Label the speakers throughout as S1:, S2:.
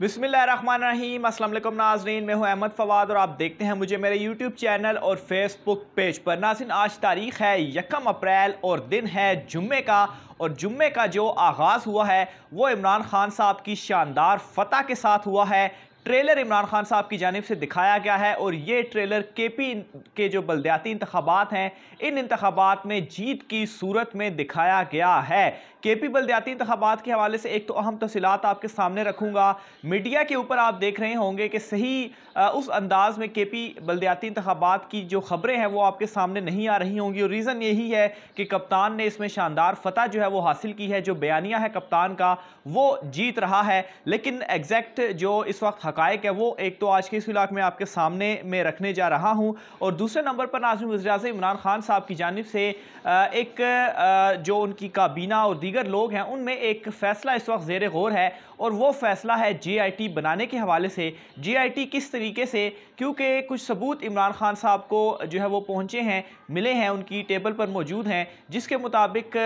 S1: बिसमीम अल्लाम नाजरीन मैं हूँ अहमद फवाद और आप देखते हैं मुझे मेरे यूट्यूब चैनल और फेसबुक पेज पर नाजिन आज तारीख़ है यकम अप्रैल और दिन है जुम्मे का और जुम्मे का जो आगाज़ हुआ है वो इमरान खान साहब की शानदार फतह के साथ हुआ है ट्रेलर इमरान खान साहब की जानब से दिखाया गया है और ये ट्रेलर के पी के जो बलदयाती इंतबात हैं इन इंतबात में जीत की सूरत में दिखाया गया है के पी बल्दियाती इंतबात के हवाले से एक तो अहम तफसीत आपके सामने रखूँगा मीडिया के ऊपर आप देख रहे होंगे कि सही उस अंदाज में के पी बल्दियाती इंतबात की जो खबरें हैं वो आपके सामने नहीं आ रही होंगी और रीज़न यही है कि कप्तान ने इसमें शानदार फतह जो है वो हासिल की है जो बयानिया है कप्तान का वो जीत रहा है लेकिन एग्जैक्ट जो इस वक्त हक है वो एक तो आज के इस इलाक में आपके सामने में रखने जा रहा हूँ और दूसरे नंबर पर नाजम वजराज इमरान खान साहब की जानब से एक जो उनकी काबीना और दी दीगर लोग हैं उनमें एक फैसला इस वक्त जेर गौर है और वो फैसला है जी बनाने के हवाले से जी किस तरीके से क्योंकि कुछ सबूत इमरान खान साहब को जो है वो पहुँचे हैं मिले हैं उनकी टेबल पर मौजूद हैं जिसके मुताबिक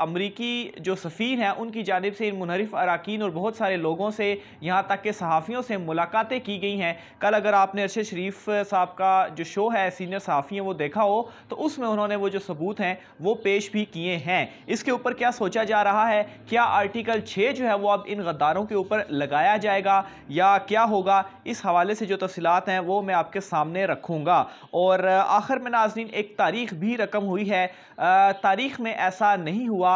S1: अमरीकी जो सफ़ीर हैं उनकी जानब से इन मुनरफ अरकान और बहुत सारे लोगों से यहाँ तक के सहाफ़ियों से मुलाकातें की गई हैं कल अगर आपने अरशद शरीफ साहब का जो शो है सीनियर सहाफ़ी हैं वो देखा हो तो उसमें उन्होंने वो जो सबूत हैं वो पेश भी किए हैं इसके ऊपर क्या सोचा जा रहा है क्या आर्टिकल छः जो है वो अब इन गद्दारों के ऊपर लगाया जाएगा या क्या होगा इस हवाले से जो तफसलत हैं वो वो मैं आपके सामने रखूँगा और आखिर में नाजरीन एक तारीख भी रकम हुई है तारीख में ऐसा नहीं हुआ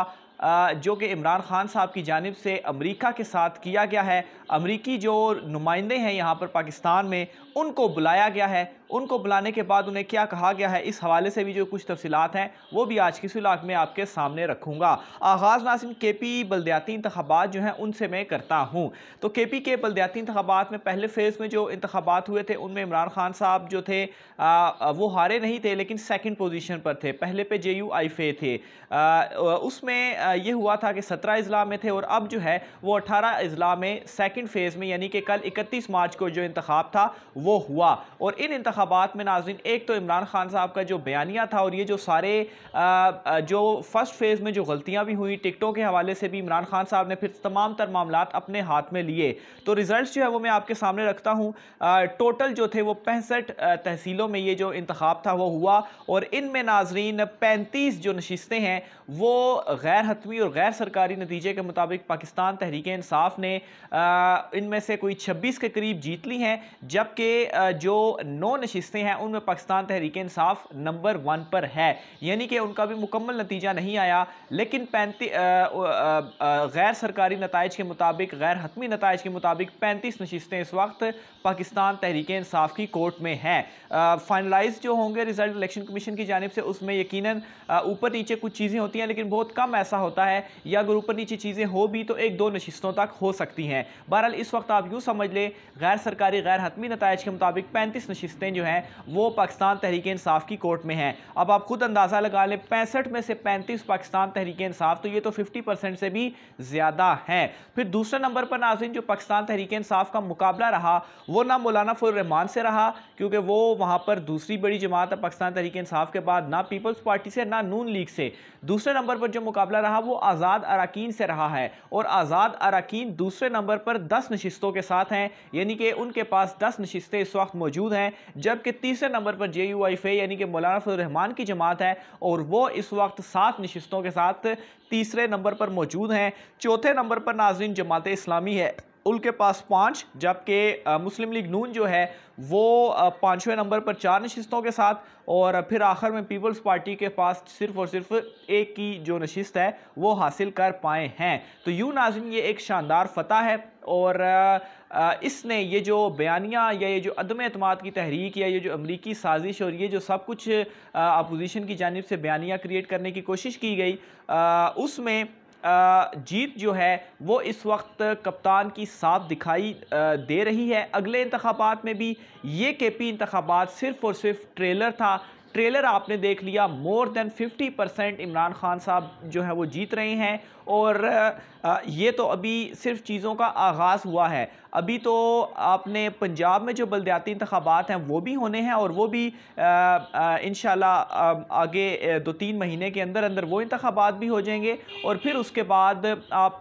S1: जो कि इमरान ख़ान साहब की जानब से अमरीका के साथ किया गया है अमरीकी जो नुमाइंदे हैं यहाँ पर पाकिस्तान में उनको बुलाया गया है उनको बुलाने के बाद उन्हें क्या कहा गया है इस हवाले से भी जो कुछ तफसीत हैं वो भी आज की सुलाख में आपके सामने रखूँगा आगाज़ नासिन के पी बलदयाती इंतबात जो हैं उनसे मैं करता हूँ तो के पी के बलदयाती इंतबात में पहले फेज़ में जो इंतबात हुए थे उनमें इमरान खान साहब जो थे आ, वो हारे नहीं थे लेकिन सेकेंड पोजिशन पर थे पहले पे जे यू आई फे थे आ, उसमें ये हुआ था कि सत्रह अजला में थे और अब जो है वो अठारह अजला में सेकेंड फेज़ में यानी कि कल इकतीस मार्च को जो इंतखब था वो हुआ और इन इंतबात में नाजन एक तो इमरान खान साहब का जो बयानिया था और ये जो सारे आ, जो फर्स्ट फेज़ में जो गलतियाँ भी हुई टिकटों के हवाले से भी इमरान खान साहब ने फिर तमाम तर मामला अपने हाथ में लिए तो रिज़ल्ट जो है वो मैं आपके सामने रखता हूँ टोटल जो थे वो पैंसठ तहसीलों में ये जो इंतखब था वो हुआ और इन में नाजरीन पैंतीस जो नशस्तें हैं वो गैर हतमी और गैर सरकारी नतीजे के मुताबिक पाकिस्तान तहरीक इंसाफ ने इनमें से कोई छब्बीस के करीब जीत ली हैं जबकि जो नौ नशस्तें हैं उनमें पाकिस्तान तहरीक इंसाफ नंबर वन पर है यानी कि उनका भी मुकम्मल नतीजा नहीं आया लेकिन पैंतीस गैर सरकारी नतज के मुताबिक गैर हतमी नतज के मुताबिक पैंतीस नशस्तें इस वक्त पाकिस्तान तहरीक इंसाफ की कोर्ट में हैं फाइनलाइज जो होंगे रिजल्ट इलेक्शन कमीशन की जानब से उसमें यकीन ऊपर नीचे कुछ चीज़ें होती हैं लेकिन बहुत कम ऐसा होता है या अगर ऊपर नीचे चीज़ें हो भी तो एक दो नशस्तों तक हो सकती हैं बहरहाल इस वक्त आप यूँ समझ लें गैर सरकारी गैर हतमी नतज के मुताबिक पैंतीस नशस्तें जो हैं वो पाकिस्तान तहरीक इसाफ़ की कोर्ट में हैं अब आप खुद अंदाज़ा लगा लें पैंसठ में से पैंतीस पाकिस्तान तहरीक इसाफ तो ये तो फिफ्टी परसेंट से भी ज़्यादा हैं फिर दूसरे नंबर पर नाजिन जो पाकिस्तान तहरीक इसाफ का मुकाबला रहा वो ना मौलाना फुररहमान से रहा क्योंकि वो वहाँ पर दूसरी बड़ी जमात है पाकिस्तान तहरीक इसाफ के बाद ना पीपल्स पार्टी से ना नून लीग से दूसरे नंबर पर जो मुकाबला रहा वो आज़ाद अरकान से रहा है और आज़ाद अरकान दूसरे नंबर पर दस नशस्तों के साथ हैं यानी कि उनके पास दस नशस्तें दस्ते इस वक्त मौजूद हैं जबकि तीसरे नंबर पर जे यू आई यानी कि मौलाना फजलरहमान की जमात है और वो इस वक्त सात नशस्तों के साथ तीसरे नंबर पर मौजूद हैं चौथे नंबर पर नाजरन जमात इस्लामी है उनके पास पाँच जबकि मुस्लिम लीग नून जो है वो पाँचवें नंबर पर चार नशस्तों के साथ और फिर आखिर में पीपल्स पार्टी के पास सिर्फ और सिर्फ एक की जो नशस्त है वो हासिल कर पाए हैं तो यूँ नाजिन ये एक शानदार फतह है और इसने ये जो बयानिया या ये जो अदम अतमाद की तहरीक या ये जो अमरीकी साजिश और ये जो सब कुछ अपोजिशन की जानब से बयानिया क्रिएट करने की कोशिश की गई उसमें जीत जो है वो इस वक्त कप्तान की साफ दिखाई दे रही है अगले इंतबात में भी ये के पी इंतबात सिर्फ़ और सिर्फ ट्रेलर था ट्रेलर आपने देख लिया more than 50 percent Imran Khan साहब जो है वो जीत रहे हैं और ये तो अभी सिर्फ चीज़ों का आगाज़ हुआ है अभी तो आपने पंजाब में जो बलदयाती इंतबात हैं वो भी होने हैं और वो भी इन आगे दो तीन महीने के अंदर अंदर वो इंतबात भी हो जाएंगे और फिर उसके बाद आप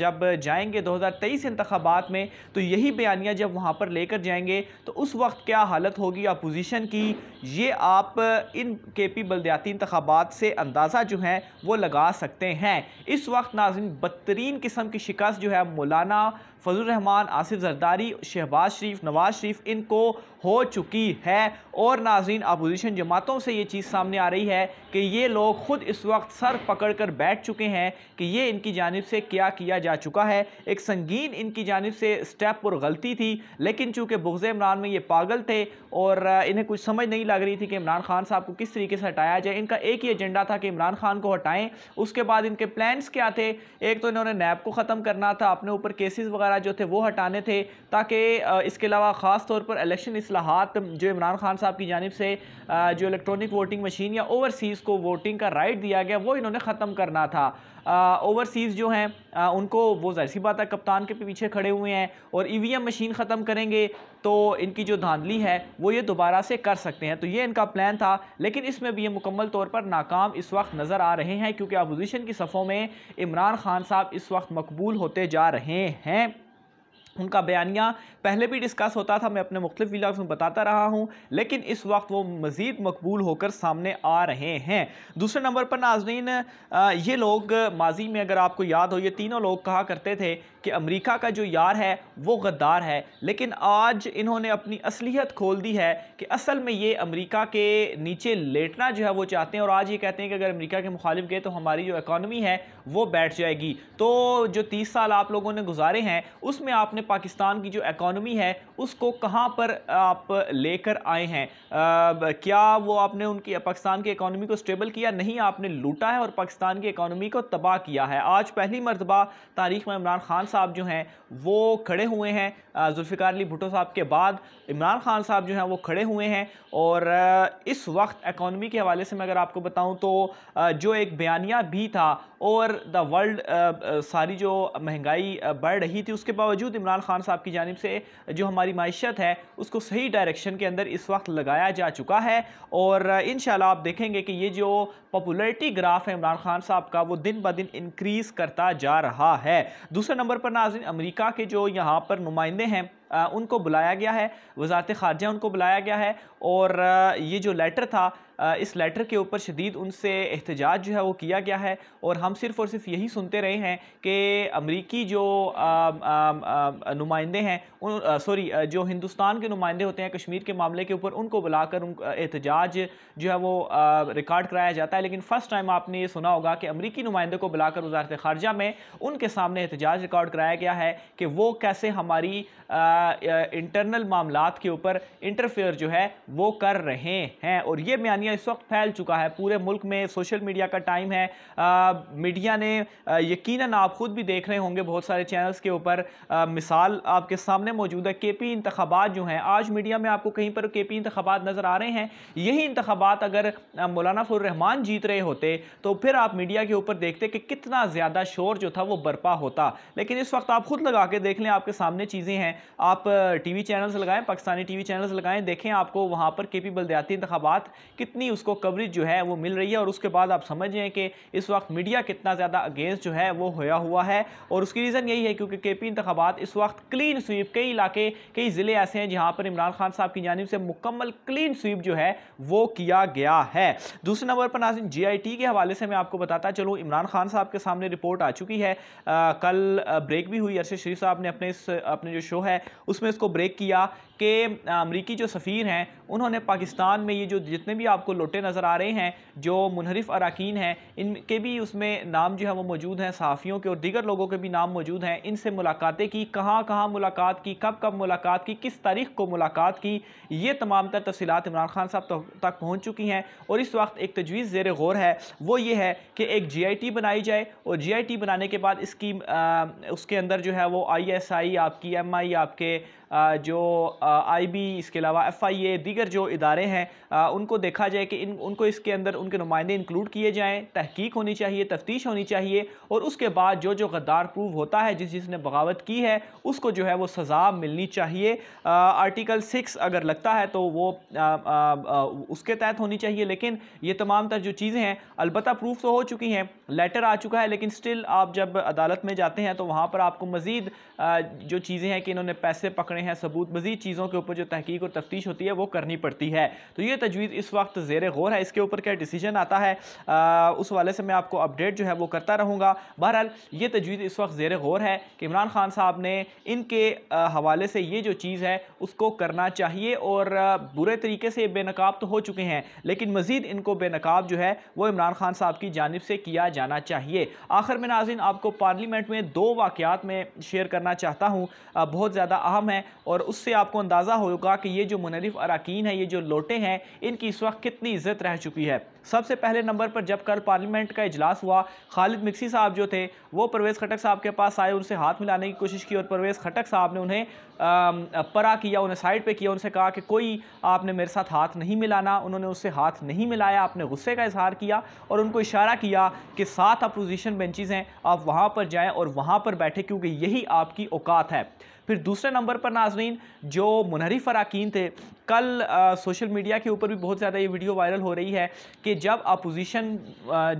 S1: जब जाएंगे 2023 इंतबात में तो यही बयानियाँ जब वहाँ पर लेकर जाएंगे तो उस वक्त क्या हालत होगी अपोजिशन की ये आप इन के पी बलदयाती इंतबात से अंदाज़ा जो है वो लगा सकते हैं इस वक्त नाजिन बदतरीन किस्म की शिकस्त जो है मौलाना फजल रहमान आसिफ जरदारी शहबाज शरीफ नवाज शरीफ इनको हो चुकी है और नाजरीन अपोजिशन जमातों से ये चीज़ सामने आ रही है कि ये लोग ख़ुद इस वक्त सर पकड़ कर बैठ चुके हैं कि ये इनकी जानब से क्या किया जा चुका है एक संगीन इनकी जानब से स्टेप और गलती थी लेकिन चूँकि बुगज़ इमरान में ये पागल थे और इन्हें कुछ समझ नहीं लग रही थी कि इमरान खान साहब को किस तरीके से हटाया जाए इनका एक ही एजेंडा था कि इमरान खान को हटाएं उसके बाद इनके प्लान्स क्या थे एक तो इन्होंने नैब को ख़त्म करना था अपने ऊपर केसेस वगैरह वगैरह जो थे वो हटाने थे ताकि इसके अलावा ख़ास तौर पर इलेक्शन असलाहत जो इमरान खान साहब की जानब से जो इलेक्ट्रॉनिक वोटिंग मशीन या ओवरसीज़ को वोटिंग का राइट दिया गया वो इन्होंने ख़त्म करना था ओवरसीज़ जो हैं उनको वो जाहिर सी बात है कप्तान के पीछे खड़े हुए हैं और ई मशीन ख़त्म करेंगे तो इनकी जो धांधली है वो ये दोबारा से कर सकते हैं तो ये इनका प्लान था लेकिन इसमें भी ये मुकम्मल तौर पर नाकाम इस वक्त नज़र आ रहे हैं क्योंकि अपोजिशन की सफ़ों में इमरान खान साहब इस वक्त मकबूल होते जा रहे हैं उनका बयानिया पहले भी डिस्कस होता था मैं अपने मुख्त व्लाग्स में बताता रहा हूँ लेकिन इस वक्त वो मज़ीद मकबूल होकर सामने आ रहे हैं दूसरे नंबर पर नाजरीन ये लोग माजी में अगर आपको याद हो ये तीनों लोग कहा करते थे कि अमेरिका का जो यार है वो गद्दार है लेकिन आज इन्होंने अपनी असलियत खोल दी है कि असल में ये अमेरिका के नीचे लेटना जो है वो चाहते हैं और आज ये कहते हैं कि अगर अमेरिका के मुखालिफ गए तो हमारी जो इकानमी है वो बैठ जाएगी तो जो तीस साल आप लोगों ने गुजारे हैं उसमें आपने पाकिस्तान की जो इकानमी है उसको कहाँ पर आप लेकर आए हैं क्या वो आपने उनकी पाकिस्तान की इकानमी को स्टेबल किया नहीं आपने लूटा है और पाकिस्तान की इकानमी को तबाह किया है आज पहली मरतबा तारीख में इमरान खान साहब जो हैं वो खड़े हुए हैं जुल्फ़िकार अली भुटो साहब के बाद इमरान खान साहब जो हैं वो खड़े हुए हैं और इस वक्त इकॉनमी के हवाले से मैं अगर आपको बताऊं तो जो एक बयानिया भी था और द वर्ल्ड uh, uh, सारी जो महंगाई uh, बढ़ रही थी उसके बावजूद इमरान खान साहब की जानब से जो हमारी मीशत है उसको सही डायरेक्शन के अंदर इस वक्त लगाया जा चुका है और इन आप देखेंगे कि ये जो पॉपुलरिटी ग्राफ है इमरान खान साहब का वो दिन ब दिन इंक्रीज़ करता जा रहा है दूसरे नंबर पर नाजिन अमरीका के जो यहाँ पर नुमाइंदे हैं उनको बुलाया गया है वजारत ख़ारजा उनको बुलाया गया है और ये जो लेटर था इस लेटर के ऊपर शदीद उनसे एहतजाज जो है वो किया गया है और हम सिर्फ़ और सिर्फ यही सुनते रहे हैं कि अमरीकी जो नुमाइंदे हैं उन सॉरी जो हिंदुस्तान के नुमाइंदे होते हैं कश्मीर के मामले के ऊपर उनको बुलाकर उन एहतजाज जो है वो रिकॉर्ड कराया जाता है लेकिन फ़र्स्ट टाइम आपने ये सुना होगा कि अमरीकी नुमाइंदे को बुलाकर वजारत ख़ारजा में उनके सामने एहतजाज रिकॉर्ड कराया गया है कि वो कैसे हमारी आ, इंटरनल मामला के ऊपर इंटरफेयर जो है वो कर रहे हैं और ये बयानिया इस वक्त फैल चुका है पूरे मुल्क में सोशल मीडिया का टाइम है मीडिया ने यकीन आप खुद भी देख रहे होंगे बहुत सारे चैनल्स के ऊपर मिसाल आपके सामने मौजूद है के पी इंतबात जो हैं आज मीडिया में आपको कहीं पर के पी इंतबात नज़र आ रहे हैं यही इंतबात अगर मौलाना फुररहमान जीत रहे होते तो फिर आप मीडिया के ऊपर देखते कि कितना ज़्यादा शोर जो था वो बर्पा होता लेकिन इस वक्त आप खुद लगा के देख लें आपके सामने चीज़ें हैं आप टीवी चैनल्स लगाएं पाकिस्तानी टीवी चैनल्स लगाएं देखें आपको वहाँ पर के पी बलदयाती इंतबात कितनी उसको कवरेज जो है वो मिल रही है और उसके बाद आप समझें कि इस वक्त मीडिया कितना ज़्यादा अगेंस्ट जो है वो होया हुआ है और उसकी रीज़न यही है क्योंकि के पी इंतबात इस वक्त क्लीन स्वीप कई इलाके कई ज़िले ऐसे हैं जहाँ पर इमरान खान साहब की जानब से मुकम्मल क्लीन स्वीप जो है वो किया गया है दूसरे नंबर पर नाजिन जी आई टी के हवाले से मैं आपको बताता चलूँ इमरान खान साहब के सामने रिपोर्ट आ चुकी है आ, कल ब्रेक भी हुई अरशद शरीफ साहब ने अपने इस अपने जो शो है उसमें इसको ब्रेक किया कि अमरीकी जो सफ़ीर हैं उन्होंने पाकिस्तान में ये जो जितने भी आपको लोटे नज़र आ रहे हैं जो मुनहरफ अरकान हैं इनके भी उसमें नाम जो है वो मौजूद हैं सहाफ़ियों के और दीगर लोगों के भी नाम मौजूद हैं इनसे मुलाकातें की कहाँ कहाँ मुलाकात की कब कब मुलाकात की किस तारीख को मुलाकात की ये तमाम तर तफसीत इमरान खान साहब तो, तक पहुँच चुकी हैं और इस वक्त एक तजवीज़ जेर गौर है वो ये है कि एक जी आई टी बनाई जाए और जी आई टी बनाने के बाद इसकी उसके अंदर जो है वो आई एस आई आपकी एम आई आपके जो आईबी इसके अलावा एफआईए दीगर जो इदारे हैं उनको देखा जाए कि इन उनको इसके अंदर उनके नुमाइंदे इंक्लूड किए जाएँ तहकीक होनी चाहिए तफ्तीश होनी चाहिए और उसके बाद जो जो गद्दार प्रूव होता है जिस जिसने बगावत की है उसको जो है वो सज़ा मिलनी चाहिए आर्टिकल सिक्स अगर लगता है तो वो आ, आ, आ, उसके तहत होनी चाहिए लेकिन ये तमाम तर जो चीज़ें हैं अलबत् प्रूफ तो हो चुकी हैं लेटर आ चुका है लेकिन स्टिल आप जब अदालत में जाते हैं तो वहाँ पर आपको मज़ीद जो चीज़ें हैं कि इन्होंने पैसे पकड़े रहे हैं सबूत मजीद चीज़ों के ऊपर जो तहकीक और तफ्तीश होती है वो करनी पड़ती है तो ये तजवीज़ इस वक्त जेर गौर है इसके ऊपर क्या डिसीजन आता है आ, उस वाले से मैं आपको अपडेट जो है वो करता रहूँगा बहरहाल ये तजवीज़ इस वक्त जेर गौर है कि इमरान खान साहब ने इनके हवाले से ये जो चीज़ है उसको करना चाहिए और बुरे तरीके से बेनकाब तो हो चुके हैं लेकिन मज़ीद इनको बेनकाब जो है वो इमरान खान साहब की जानब से किया जाना चाहिए आखिर में नाजिन आपको पार्लियामेंट में दो वाक़ात में शेयर करना चाहता हूँ बहुत ज़्यादा अहम है और उससे आपको अंदाज़ा होगा कि ये जो मुनरफ अरकान है ये जो लोटे हैं इनकी इस वक्त कितनी इज्जत रह चुकी है सबसे पहले नंबर पर जब कल पार्लियामेंट का इजलास हुआ खालिद मिक्सी साहब जो थे वो परवेज़ खटक साहब के पास आए उनसे हाथ मिलाने की कोशिश की और परवेज़ खटक साहब ने उन्हें परा किया उन्हें साइड पे किया उनसे कहा कि कोई आपने मेरे साथ हाथ नहीं मिलाना उन्होंने उससे हाथ नहीं मिलाया आपने गुस्से का इजहार किया और उनको इशारा किया कि सात अपोजिशन बेंचेज़ हैं आप वहाँ पर जाएँ और वहाँ पर बैठे क्योंकि यही आपकी औकात है फिर दूसरे नंबर पर नाजरीन जो मुनहरिफ अरकान थे कल आ, सोशल मीडिया के ऊपर भी बहुत ज़्यादा ये वीडियो वायरल हो रही है कि जब अपोजिशन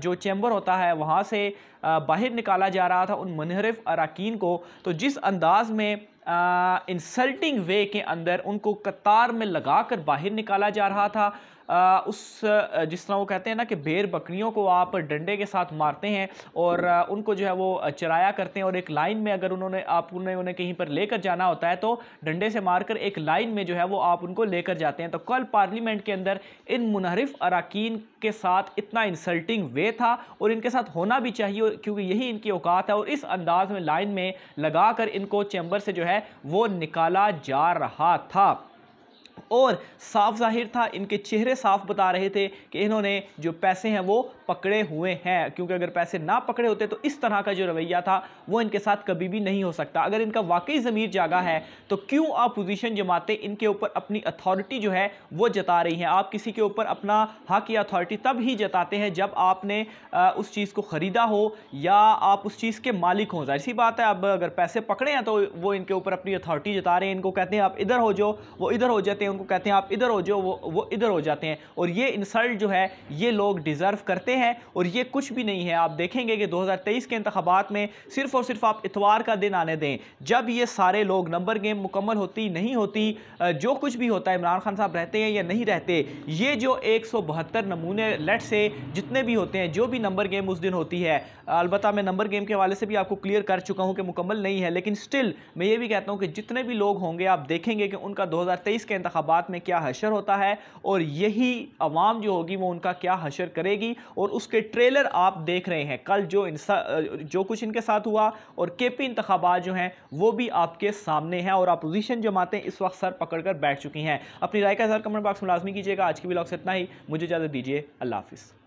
S1: जो चैम्बर होता है वहाँ से बाहर निकाला जा रहा था उन मुनहरफ अरकान को तो जिस अंदाज में इंसल्टिंग वे के अंदर उनको कतार में लगा कर बाहर निकाला जा रहा था उस जिस तरह वो कहते हैं ना कि बेर बकरियों को आप डंडे के साथ मारते हैं और उनको जो है वो चराया करते हैं और एक लाइन में अगर उन्होंने आप उन्हें उन्हें कहीं पर लेकर जाना होता है तो डंडे से मारकर एक लाइन में जो है वो आप उनको लेकर जाते हैं तो कल पार्लियामेंट के अंदर इन मुनहरफ अरकान के साथ इतना इंसल्टिंग वे था और इनके साथ होना भी चाहिए क्योंकि यही इनकी औकात है और इस अंदाज में लाइन में लगा इनको चैम्बर से जो है वो निकाला जा रहा था और साफ जाहिर था इनके चेहरे साफ बता रहे थे कि इन्होंने जो पैसे हैं वो पकड़े हुए हैं क्योंकि अगर पैसे ना पकड़े होते तो इस तरह का जो रवैया था वो इनके साथ कभी भी नहीं हो सकता अगर इनका वाकई ज़मीर जागा है तो क्यों अपोजिशन जमाते इनके ऊपर अपनी अथॉरिटी जो है वो जता रही हैं आप किसी के ऊपर अपना हक या अथॉरिटी तब ही जताते हैं जब आपने उस चीज़ को ख़रीदा हो या आप उस चीज़ के मालिक हों जाहिर सी बात है अब अगर पैसे पकड़े हैं तो वो इनके ऊपर अपनी अथॉरिटी जता रहे हैं इनको कहते हैं आप इधर हो जाओ वो इधर हो जाते हैं उनको कहते हैं आप इधर हो जाओ वो वो इधर हो जाते हैं और ये इंसल्ट जो है ये लोग डिज़र्व करते हैं हैं और ये कुछ भी नहीं है आप देखेंगे कि 2023 के इंतबात में सिर्फ और सिर्फ आप इतवार का दिन आने दें जब ये सारे लोग नंबर गेम मुकम्मल होती नहीं होती जो कुछ भी होता है इमरान खान साहब रहते हैं या नहीं रहते ये जो एक नमूने लेट से जितने भी होते हैं जो भी नंबर गेम उस दिन होती है अलबत् मैं नंबर गेम के हवाले से भी आपको क्लियर कर चुका हूँ कि मुकम्मल नहीं है लेकिन स्टिल मैं ये भी कहता हूँ कि जितने भी लोग होंगे आप देखेंगे कि उनका दो हज़ार तेईस के इंतबात में क्या हशर होता है और यही आवाम जो होगी वो उनका क्या हशर करेगी और और उसके ट्रेलर आप देख रहे हैं कल जो जो कुछ इनके साथ हुआ और के पी इंतबात जो हैं वो भी आपके सामने हैं और अपोजिशन जमातें इस वक्त सर पकड़ कर बैठ चुकी हैं अपनी राय का सर कमेंट बॉक्स में लाजमी कीजिएगा आज की ब्लॉग से इतना ही मुझे इजाज़त दीजिए अल्लाह हाफिज़